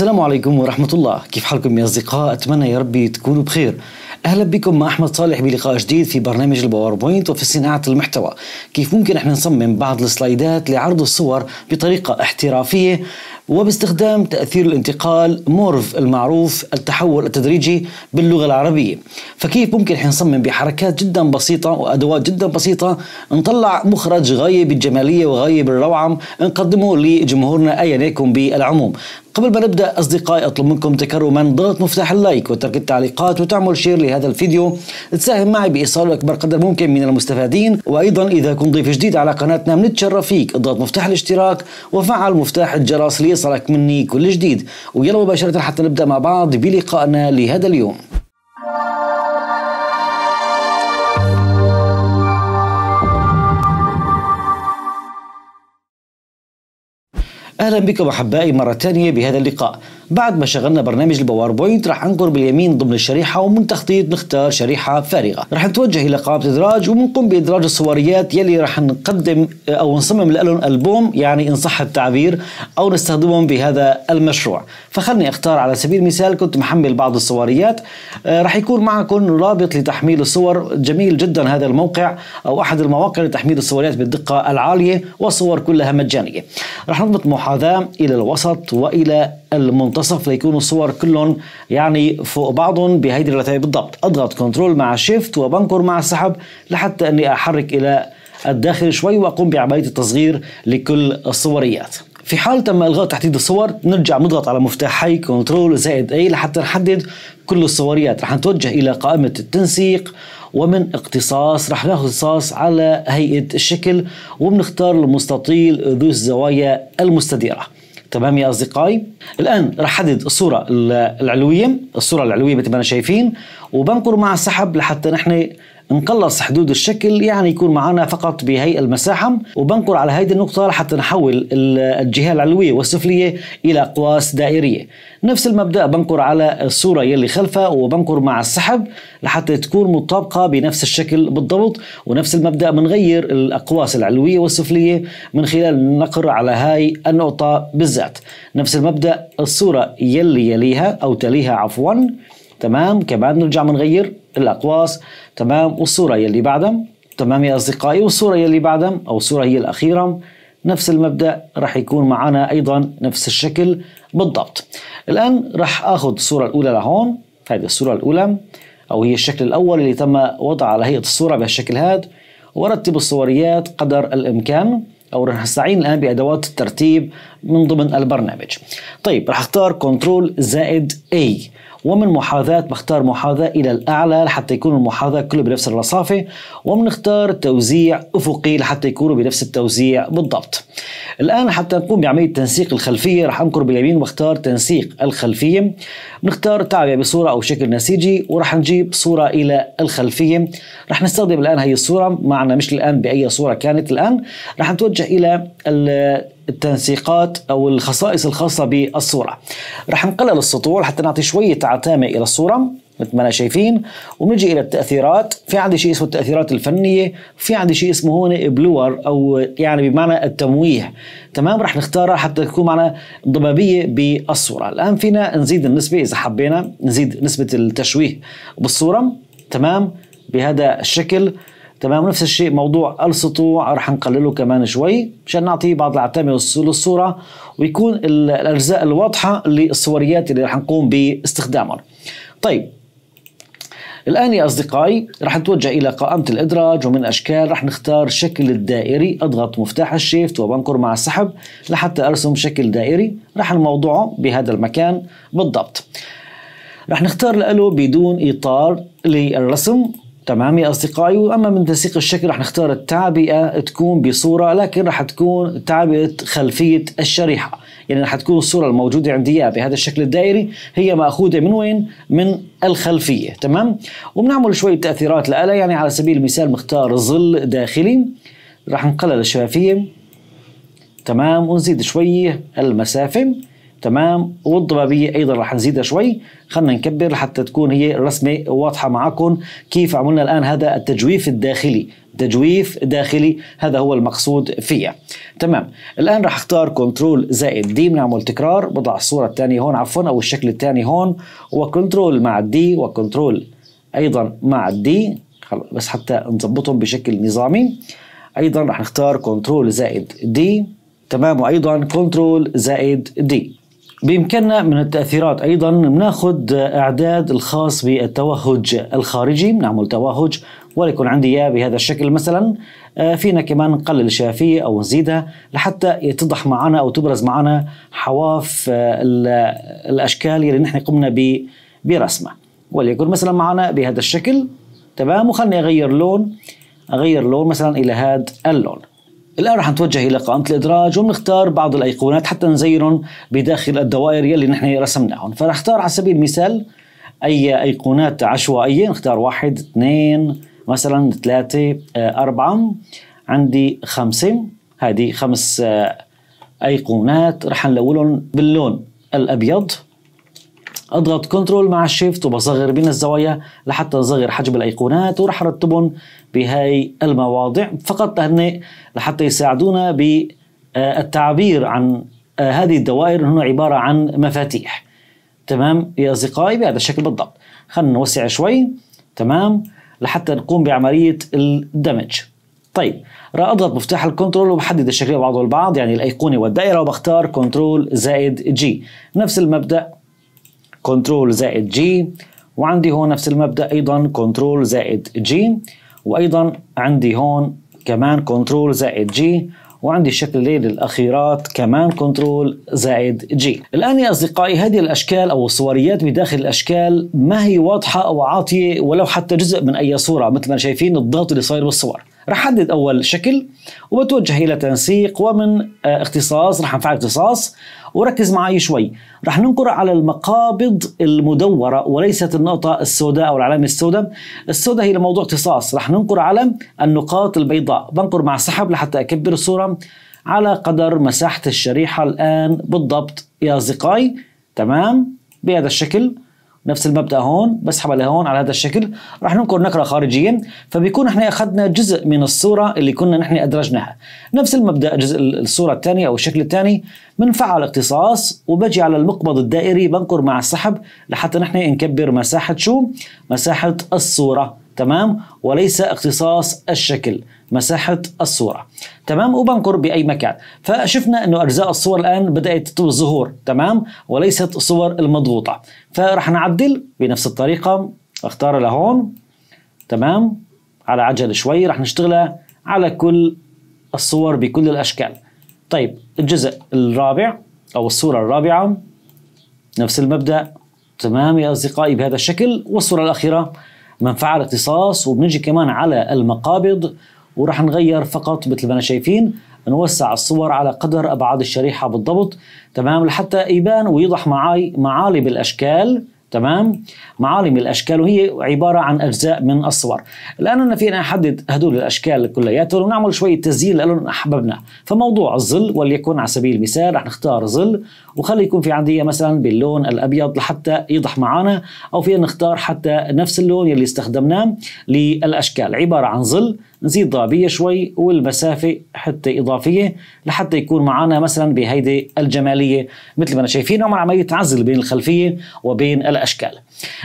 السلام عليكم ورحمة الله كيف حالكم يا أصدقاء أتمنى يا ربي تكونوا بخير أهلا بكم مع أحمد صالح بلقاء جديد في برنامج الباوربوينت وفي صناعة المحتوى كيف ممكن احنا نصمم بعض السلايدات لعرض الصور بطريقة احترافية وباستخدام تأثير الانتقال مورف المعروف التحول التدريجي باللغة العربية فكيف ممكن احنا نصمم بحركات جدا بسيطة وأدوات جدا بسيطة نطلع مخرج غاية بالجمالية وغاية بالروعة نقدمه لجمهورنا أيا يكن بالعموم قبل ما نبدا اصدقائي اطلب منكم تكرما ضغط مفتاح اللايك وترك التعليقات وتعمل شير لهذا الفيديو تساهم معي بايصاله اكبر قدر ممكن من المستفادين وايضا اذا كنت ضيف جديد على قناتنا بنتشرف فيك اضغط مفتاح الاشتراك وفعل مفتاح الجرس ليصل يصلك مني كل جديد ويلا مباشرة حتى نبدأ مع بعض بلقائنا لهذا اليوم أهلا بكم أحبائي مرة ثانية بهذا اللقاء بعد ما شغلنا برنامج الباوربوينت راح انقر باليمين ضمن الشريحه ومن تخطيط نختار شريحه فارغه راح نتوجه الى قائمه ادراج وبنقوم بادراج الصوريات يلي راح نقدم او نصمم لهم البوم يعني ان صح التعبير او نستخدمهم بهذا المشروع فخلني اختار على سبيل المثال كنت محمل بعض الصوريات آه، راح يكون معكم رابط لتحميل الصور جميل جدا هذا الموقع او احد المواقع لتحميل الصوريات بالدقه العاليه والصور كلها مجانيه راح نضبط محاذاه الى الوسط والى المنطقه المنتصف ليكونوا الصور كلهم يعني فوق بعضهم بهيدي الرتابه بالضبط اضغط كنترول مع شيفت وبنكر مع السحب لحتى اني احرك الى الداخل شوي واقوم بعمليه التصغير لكل الصوريات في حال تم الغاء تحديد الصور نرجع نضغط على مفتاحي كنترول زائد اي لحتى نحدد كل الصوريات رح نتوجه الى قائمه التنسيق ومن اقتصاص رح ناخذ اقتصاص على هيئه الشكل وبنختار المستطيل ذو الزوايا المستديره تمام يا أصدقائي الآن راح أحدد الصورة العلوية الصورة العلوية مثل ما أنا شايفين وبنقر مع السحب لحتى نحن نقلص حدود الشكل يعني يكون معنا فقط بهي المساحة وبنقر على هذه النقطة لحتى نحول الجهة العلوية والسفلية إلى أقواس دائرية نفس المبدأ بنقر على الصورة يلي خلفها وبنقر مع السحب لحتى تكون مطابقة بنفس الشكل بالضبط ونفس المبدأ بنغير الأقواس العلوية والسفلية من خلال النقر على هاي النقطة بالذات نفس المبدأ الصورة يلي يليها أو تليها عفواً تمام كمان نرجع بنغير الاقواس تمام والصوره يلي بعدها تمام يا اصدقائي والصوره يلي بعدها او الصوره هي الاخيره نفس المبدا راح يكون معنا ايضا نفس الشكل بالضبط الان راح اخذ الصوره الاولى لهون هذه الصوره الاولى او هي الشكل الاول اللي تم وضعه على هيئه الصوره بهالشكل هذا ورتب الصوريات قدر الامكان او رح نستعين الان بادوات الترتيب من ضمن البرنامج. طيب رح اختار كنترول زائد A ومن محاذاة بختار محاذاة إلى الأعلى لحتى يكون المحاذاة كله بنفس الرصافة وبنختار توزيع أفقي لحتى يكونوا بنفس التوزيع بالضبط الآن حتى نقوم بعملية تنسيق الخلفية رح أنكر باليمين واختار تنسيق الخلفية بنختار تعبئة بصورة أو شكل نسيجي ورح نجيب صورة إلى الخلفية رح نستخدم الآن هي الصورة معنا مش الآن بأي صورة كانت الآن رح نتوجه إلى التنسيقات او الخصائص الخاصه بالصوره راح نقلل السطوع حتى نعطي شويه عتامه الى الصوره مثل ما شايفين وبنجي الى التاثيرات في عندي شيء اسمه التاثيرات الفنيه في عندي شيء اسمه هون بلور او يعني بمعنى التمويه تمام رح نختارها حتى تكون معنا ضبابيه بالصوره الان فينا نزيد النسبه اذا حبينا نزيد نسبه التشويه بالصوره تمام بهذا الشكل تمام ونفس الشيء موضوع السطوع رح نقلله كمان شوي مشان نعطيه بعض العتامه للصوره ويكون الاجزاء الواضحه للصوريات اللي رح نقوم باستخدامها طيب الآن يا أصدقائي رح نتوجه إلى قائمة الإدراج ومن أشكال رح نختار الشكل الدائري أضغط مفتاح الشيفت وبنقر مع السحب لحتى أرسم شكل دائري رح نوضعه بهذا المكان بالضبط رح نختار له بدون إطار للرسم تمام يا اصدقائي واما من تنسيق الشكل رح نختار التعبئه تكون بصوره لكن رح تكون تعبئه خلفيه الشريحه يعني رح تكون الصوره الموجوده عندي اياها بهذا الشكل الدائري هي ماخوذه من وين من الخلفيه تمام وبنعمل شويه تاثيرات لها يعني على سبيل المثال مختار ظل داخلي رح نقلل الشفافيه تمام ونزيد شويه المسافه تمام والضبابيه ايضا رح نزيدها شوي خلينا نكبر لحتى تكون هي الرسمه واضحه معكم كيف عملنا الان هذا التجويف الداخلي تجويف داخلي هذا هو المقصود فيها تمام الان رح اختار كنترول زائد دي بنعمل تكرار بضع الصوره الثانيه هون عفوا او الشكل الثاني هون وكنترول مع الدي وكنترول ايضا مع الدي بس حتى نظبطهم بشكل نظامي ايضا رح نختار كنترول زائد دي تمام وايضا كنترول زائد دي بإمكاننا من التأثيرات أيضا بناخذ إعداد الخاص بالتوهج الخارجي بنعمل توهج وليكن عندي إياه بهذا الشكل مثلا آه، فينا كمان نقلل الشفافية أو نزيدها لحتى يتضح معنا أو تبرز معنا حواف آه، الأشكال اللي نحن قمنا برسمها وليكن مثلا معنا بهذا الشكل تمام وخلني أغير لون أغير لون مثلا إلى هذا اللون الآن رح نتوجه إلى قائمة الإدراج وبنختار بعض الأيقونات حتى نزينهم بداخل الدوائر يلي نحن رسمناهم فرح اختار على سبيل المثال أي أيقونات عشوائية نختار واحد اثنين مثلا ثلاثة آه، أربعة عندي خمسة هذه خمس آه، أيقونات رح نلونهم باللون الأبيض اضغط كنترول مع الشيفت وبصغر بين الزوايا لحتى اصغر حجم الايقونات وراح ارتبهم بهاي المواضع فقط هن لحتى يساعدونا بالتعبير عن آه، هذه الدوائر هنا عبارة عن مفاتيح تمام يا أصدقائي بهذا الشكل بالضبط خلينا نوسع شوي تمام لحتى نقوم بعملية الدمج طيب راح اضغط مفتاح الكنترول وبحدد الشكل بعضه البعض يعني الايقونه والدائره وبختار كنترول زائد جي نفس المبدا كنترول زائد جي وعندي هون نفس المبدأ أيضا كنترول زائد جي وأيضا عندي هون كمان كنترول زائد جي وعندي الشكل اللي للأخيرات كمان كنترول زائد جي الآن يا أصدقائي هذه الأشكال أو الصوريات بداخل الأشكال ما هي واضحة أو عاطية ولو حتى جزء من أي صورة مثل ما شايفين الضغط اللي صاير بالصور رح حدد اول شكل وبتوجه الى تنسيق ومن آه، اختصاص رح انفع اختصاص وركز معي شوي رح ننقر على المقابض المدورة وليست النقطة السوداء أو العلامة السوداء السوداء هي لموضوع اختصاص رح ننقر على النقاط البيضاء بنقر مع سحب لحتى أكبر الصورة على قدر مساحة الشريحة الآن بالضبط يا أصدقائي تمام بهذا الشكل نفس المبدا هون بسحب على هون على هذا الشكل رح ننقر نقره خارجيه فبيكون احنا اخذنا جزء من الصوره اللي كنا نحن ادرجناها نفس المبدا جزء الصوره الثانيه او الشكل الثاني بنفعل اقتصاص وبجي على المقبض الدائري بنقر مع السحب لحتى نحن نكبر مساحه شو مساحه الصوره تمام وليس اختصاص الشكل مساحه الصوره تمام وبنقر باي مكان فشفنا انه اجزاء الصور الان بدات الظهور تمام وليست الصور المضغوطه فراح نعدل بنفس الطريقه اختار لهون تمام على عجل شوي راح نشتغلها على كل الصور بكل الاشكال طيب الجزء الرابع او الصوره الرابعه نفس المبدا تمام يا اصدقائي بهذا الشكل والصوره الاخيره منفعه الاختصاص وبنجي كمان على المقابض وراح نغير فقط مثل ما انا شايفين نوسع الصور على قدر ابعاد الشريحه بالضبط تمام لحتى يبان ويضح معي معالي بالاشكال تمام معالم الاشكال وهي عباره عن اجزاء من الصور الان انا فينا احدد هدول الاشكال كلياتهم ونعمل شويه تزيين لهم احببنا فموضوع الظل وليكن على سبيل المثال رح نختار ظل وخلي يكون في عندي مثلا باللون الابيض لحتى يضح معنا او فينا نختار حتى نفس اللون يلي استخدمناه للاشكال عباره عن ظل نزيد ضابية شوي والمسافة حتى إضافية لحتى يكون معنا مثلا بهيدي الجمالية مثل ما أنا شايفين عملية عزل بين الخلفية وبين الأشكال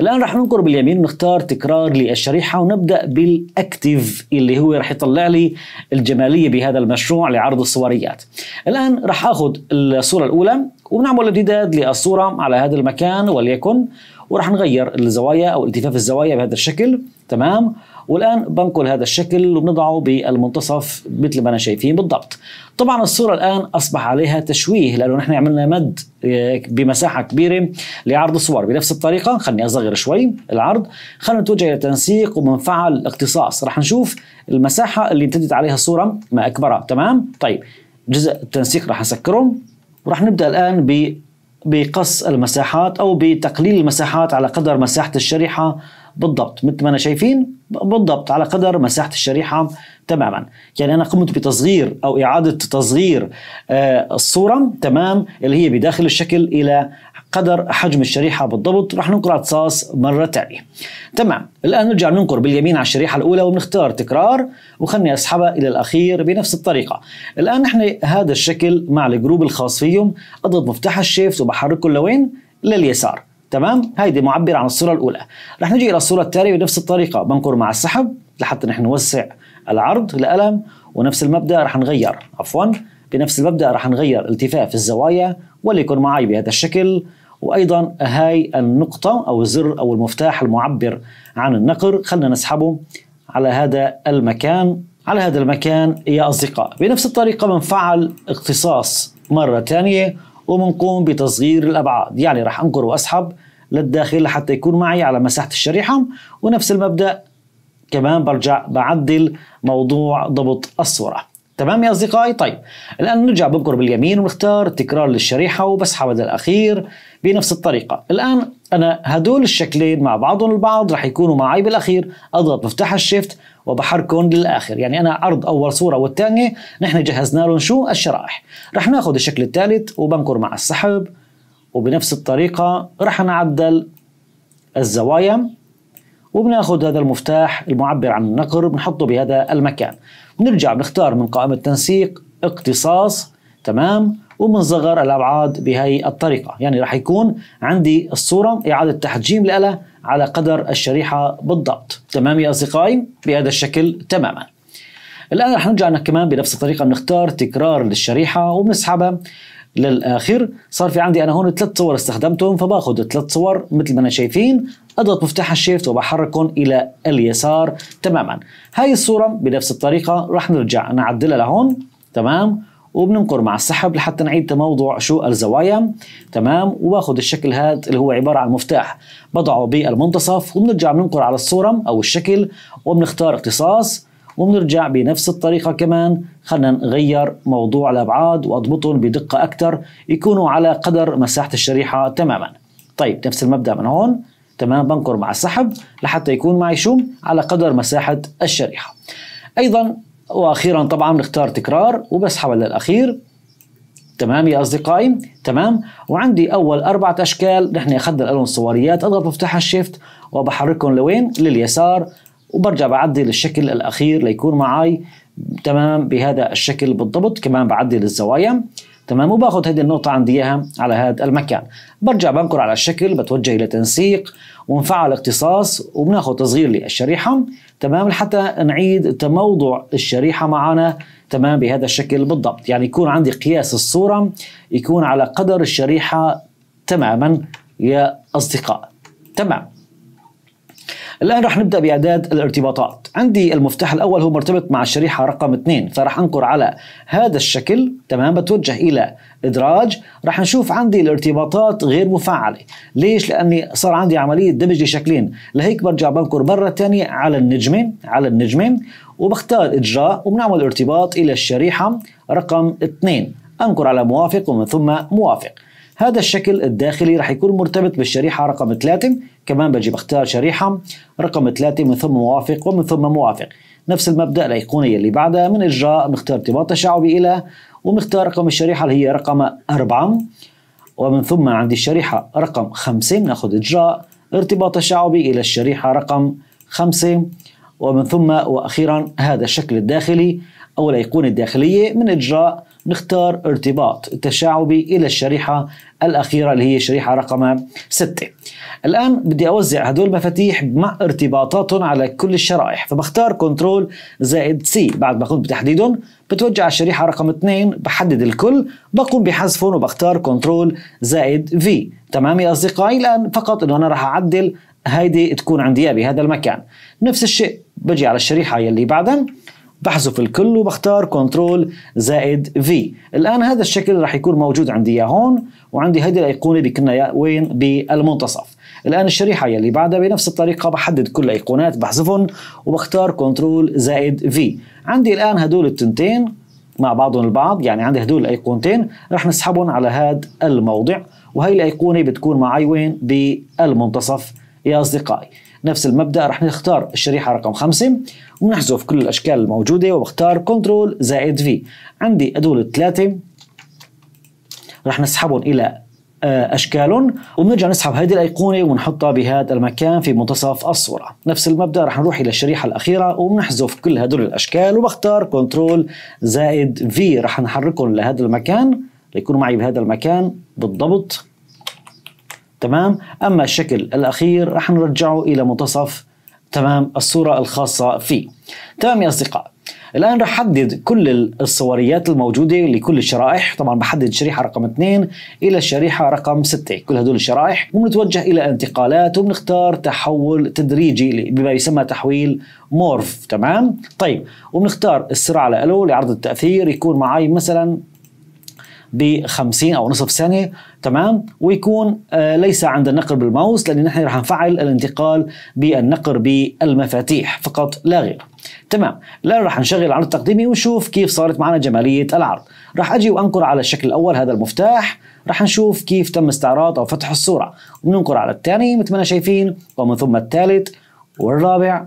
الآن راح ننقر باليمين ونختار تكرار للشريحة ونبدأ بالأكتيف اللي هو راح يطلع لي الجمالية بهذا المشروع لعرض الصوريات الآن راح أخذ الصورة الأولى وبنعمل امتداد للصورة على هذا المكان وليكن وراح نغير الزوايا أو التفاف الزوايا بهذا الشكل تمام والان بنقل هذا الشكل وبنضعه بالمنتصف مثل ما انا شايفين بالضبط طبعا الصوره الان اصبح عليها تشويه لانه نحن عملنا مد آه، بمساحه كبيره لعرض الصور بنفس الطريقه خلني اصغر شوي العرض خلينا نتوجه الى تنسيق ومنفعل الاقتصاص رح نشوف المساحه اللي امتدت عليها الصوره ما اكبرها تمام طيب جزء التنسيق رح اسكره ورح نبدا الان ب بقص المساحات او بتقليل المساحات على قدر مساحه الشريحه بالضبط مثل ما أنا شايفين بالضبط على قدر مساحة الشريحة تماما يعني أنا قمت بتصغير أو إعادة تصغير آه، الصورة تمام اللي هي بداخل الشكل إلى قدر حجم الشريحة بالضبط رح ننقر الرصاص مرة تانية تمام الآن نرجع ننقر باليمين على الشريحة الأولى وبنختار تكرار وخلني أسحبها إلى الأخير بنفس الطريقة الآن نحن هذا الشكل مع الجروب الخاص فيهم أضغط مفتاح الشيفت وبحركه لوين لليسار تمام هيدي معبر عن الصوره الاولى رح نجي الى الصوره التاليه بنفس الطريقه بنقر مع السحب لحتى نحن نوسع العرض للقلم ونفس المبدا رح نغير عفوا بنفس المبدا رح نغير التفاف الزوايا واللي يكون معي بهذا الشكل وايضا هاي النقطه او الزر او المفتاح المعبر عن النقر خلينا نسحبه على هذا المكان على هذا المكان يا اصدقاء بنفس الطريقه بنفعل اختصاص مره ثانيه وبنقوم بتصغير الأبعاد يعني راح أنقر وأسحب للداخل لحتى يكون معي على مساحة الشريحة ونفس المبدأ كمان برجع بعدل موضوع ضبط الصورة تمام يا أصدقائي طيب الآن نرجع بنقر باليمين ونختار تكرار للشريحة وبسحب هذا الأخير بنفس الطريقة الآن أنا هدول الشكلين مع بعضهم البعض رح يكونوا معي بالأخير أضغط مفتاح الشيفت وبحركهم للآخر يعني أنا عرض أول صورة والثانية نحن جهزنا لهم شو الشرائح رح ناخذ الشكل الثالث وبنكر مع السحب وبنفس الطريقة رح نعدل الزوايا وبناخذ هذا المفتاح المعبر عن النقر بنحطه بهذا المكان بنرجع بنختار من قائمة تنسيق اقتصاص تمام وبنصغر الأبعاد بهي الطريقة يعني رح يكون عندي الصورة إعادة تحجيم لها على قدر الشريحة بالضبط تمام يا أصدقائي بهذا الشكل تماما الآن رح نرجع كمان بنفس الطريقة بنختار تكرار للشريحة وبنسحبها للآخر صار في عندي أنا هون ثلاث صور استخدمتهم فباخذ ثلاث صور مثل ما أنا شايفين أضغط مفتاح الشيفت وبحركهم إلى اليسار تماما هاي الصورة بنفس الطريقة رح نرجع نعدلها لهون تمام وبننقر مع السحب لحتى نعيد تموضع شو الزوايا تمام وباخذ الشكل هذا اللي هو عبارة عن مفتاح بضعه بالمنتصف وبنرجع بننقر على الصورة أو الشكل وبنختار اختصاص وبنرجع بنفس الطريقة كمان خلينا نغير موضوع الأبعاد وأضبطهم بدقة أكثر يكونوا على قدر مساحة الشريحة تماما طيب نفس المبدأ من هون تمام بنقر مع السحب لحتى يكون معي شو على قدر مساحة الشريحة أيضا واخيرا طبعا بنختار تكرار وبسحب على الاخير تمام يا اصدقائي تمام وعندي اول اربعة اشكال نحن اخذنا الالوان الصوريات اضغط مفتاح الشيفت وبحركهم لوين لليسار وبرجع بعدل الشكل الاخير ليكون معي تمام بهذا الشكل بالضبط كمان بعدل الزوايا تمام وباخذ هذه النقطة عندي اياها على هذا المكان برجع بنقر على الشكل بتوجه الى تنسيق ونفعل اقتصاص وبناخذ تصغير للشريحه تمام لحتى نعيد تموضع الشريحه معنا تمام بهذا الشكل بالضبط يعني يكون عندي قياس الصوره يكون على قدر الشريحه تماما يا اصدقاء تمام الآن رح نبدأ بإعداد الارتباطات عندي المفتاح الأول هو مرتبط مع الشريحة رقم 2 فرح أنقر على هذا الشكل تمام بتوجه إلى إدراج رح نشوف عندي الارتباطات غير مفعلة ليش؟ لأني صار عندي عملية دمج لشكلين لهيك برجع بنقر مرة ثانية على النجمة على النجمة وبختار إجراء وبنعمل ارتباط إلى الشريحة رقم 2 أنقر على موافق ومن ثم موافق هذا الشكل الداخلي رح يكون مرتبط بالشريحة رقم 3 كمان بجي بختار شريحة رقم ثلاثة من ثم موافق ومن ثم موافق نفس المبدأ الأيقونية اللي بعدها من إجراء مختار ارتباط تشعبي إلى ومختار رقم الشريحة اللي هي رقم أربعة ومن ثم عندي الشريحة رقم خمسة بناخذ إجراء ارتباط تشعبي إلى الشريحة رقم خمسة ومن ثم وأخيرا هذا الشكل الداخلي أو الأيقونة الداخلية من إجراء نختار ارتباط تشعبي إلى الشريحة الأخيرة اللي هي الشريحة رقم 6 الآن بدي أوزع هدول المفاتيح مع ارتباطاتهم على كل الشرائح فبختار كنترول زائد سي بعد ما قمت بتحديدهم بتوجع على الشريحة رقم 2 بحدد الكل بقوم بحذفهم وبختار كنترول زائد في تمام يا أصدقائي الآن فقط أنه أنا راح أعدل هيدي تكون عندي بهذا المكان نفس الشيء بجي على الشريحة يلي بعدها بحذف الكل وبختار كنترول زائد في الآن هذا الشكل راح يكون موجود عندي اياه هون وعندي هيدي الأيقونة بكنا وين بالمنتصف الآن الشريحة يلي بعدها بنفس الطريقة بحدد كل الأيقونات بحذفهم وبختار كنترول زائد في عندي الآن هدول التنتين مع بعضهم البعض يعني عندي هدول الايقونتين رح نسحبهم على هذا الموضع وهي الايقونه بتكون معي وين بالمنتصف يا اصدقائي نفس المبدا رح نختار الشريحه رقم 5 ونحذف كل الاشكال الموجوده وبختار كنترول زائد في عندي هدول الثلاثه رح نسحبهم الى آه، اشكالهم وبنرجع نسحب هذه الايقونه ونحطها بهذا المكان في منتصف الصوره نفس المبدا رح نروح الى الشريحه الاخيره وبنحذف كل هدول الاشكال وبختار كنترول زائد في رح نحركهم لهذا المكان ليكونوا معي بهذا المكان بالضبط تمام أما الشكل الأخير رح نرجعه إلى منتصف تمام الصورة الخاصة فيه تمام يا أصدقاء الآن رح حدد كل الصوريات الموجودة لكل الشرائح طبعا بحدد شريحة رقم 2 إلى الشريحة رقم 6 كل هدول الشرائح وبنتوجه إلى انتقالات وبنختار تحول تدريجي بما يسمى تحويل مورف تمام طيب وبنختار السرعة على ألو لعرض التأثير يكون معي مثلا ب 50 أو نصف ثانية تمام ويكون آه، ليس عند النقر بالماوس لان نحن رح نفعل الانتقال بالنقر بالمفاتيح فقط لا غير تمام الان رح نشغل العرض التقديمي ونشوف كيف صارت معنا جماليه العرض رح اجي وانقر على الشكل الاول هذا المفتاح رح نشوف كيف تم استعراض او فتح الصوره بننقر على الثاني مثل ما شايفين ومن ثم الثالث والرابع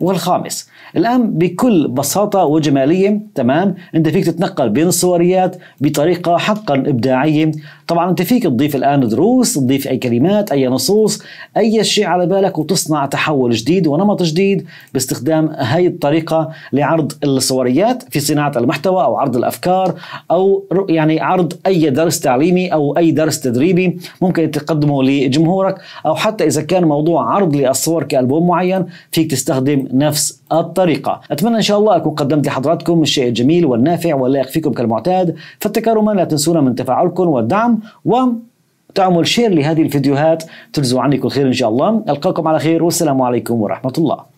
والخامس الآن بكل بساطة وجمالية تمام أنت فيك تتنقل بين الصوريات بطريقة حقا إبداعية طبعا أنت فيك تضيف الآن دروس تضيف أي كلمات أي نصوص أي شيء على بالك وتصنع تحول جديد ونمط جديد باستخدام هاي الطريقة لعرض الصوريات في صناعة المحتوى أو عرض الأفكار أو يعني عرض أي درس تعليمي أو أي درس تدريبي ممكن تقدمه لجمهورك أو حتى إذا كان موضوع عرض للصور كألبوم معين فيك تستخدم نفس الطريقة أتمنى إن شاء الله أكون قدمت لحضراتكم الشيء الجميل والنافع واللائق فيكم كالمعتاد فالتكرما لا تنسونا من تفاعلكم والدعم وتعمل شير لهذه الفيديوهات تجزوا عني كل خير إن شاء الله ألقاكم على خير والسلام عليكم ورحمة الله